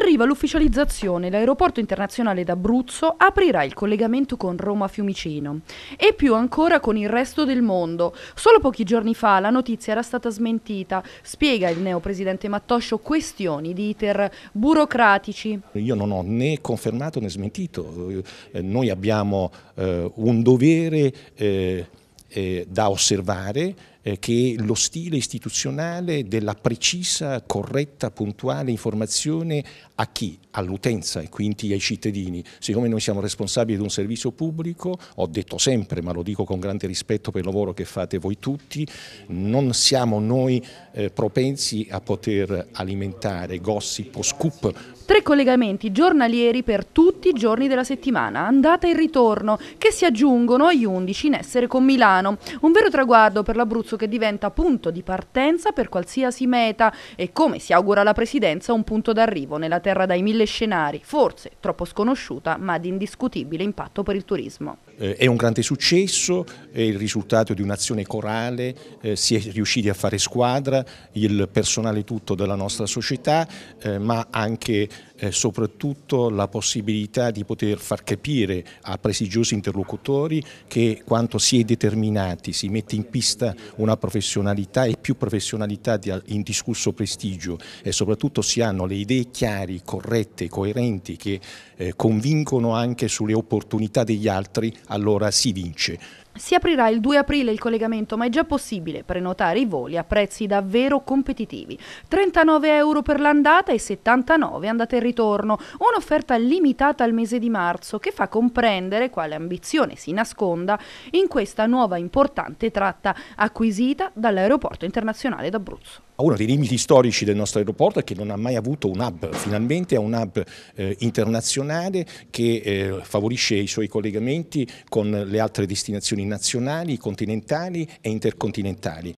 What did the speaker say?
Arriva l'ufficializzazione, l'aeroporto internazionale d'Abruzzo aprirà il collegamento con Roma Fiumicino e più ancora con il resto del mondo. Solo pochi giorni fa la notizia era stata smentita, spiega il neopresidente Mattoscio questioni di iter burocratici. Io non ho né confermato né smentito, eh, noi abbiamo eh, un dovere eh, eh, da osservare eh, che lo stile istituzionale della precisa, corretta, puntuale informazione a chi? All'utenza e quindi ai cittadini. Siccome noi siamo responsabili di un servizio pubblico, ho detto sempre, ma lo dico con grande rispetto per il lavoro che fate voi tutti, non siamo noi eh, propensi a poter alimentare gossip o scoop. Tre collegamenti giornalieri per tutti i giorni della settimana, andata e ritorno, che si aggiungono agli 11 in essere con Milano. Un vero traguardo per l'Abruzzo percorso che diventa punto di partenza per qualsiasi meta e come si augura la Presidenza un punto d'arrivo nella terra dai mille scenari, forse troppo sconosciuta ma di indiscutibile impatto per il turismo. Eh, è un grande successo, è il risultato di un'azione corale, eh, si è riusciti a fare squadra, il personale tutto della nostra società, eh, ma anche e eh, soprattutto la possibilità di poter far capire a prestigiosi interlocutori che quanto si è determinati, si mette in pista una professionalità e più professionalità di indiscusso prestigio e soprattutto si hanno le idee chiare, corrette, coerenti che eh, convincono anche sulle opportunità degli altri allora si vince. Si aprirà il 2 aprile il collegamento, ma è già possibile prenotare i voli a prezzi davvero competitivi. 39 euro per l'andata e 79 andata e ritorno, un'offerta limitata al mese di marzo che fa comprendere quale ambizione si nasconda in questa nuova importante tratta acquisita dall'aeroporto internazionale d'Abruzzo. Uno dei limiti storici del nostro aeroporto è che non ha mai avuto un hub, finalmente è un hub eh, internazionale che eh, favorisce i suoi collegamenti con le altre destinazioni nazionali, continentali e intercontinentali.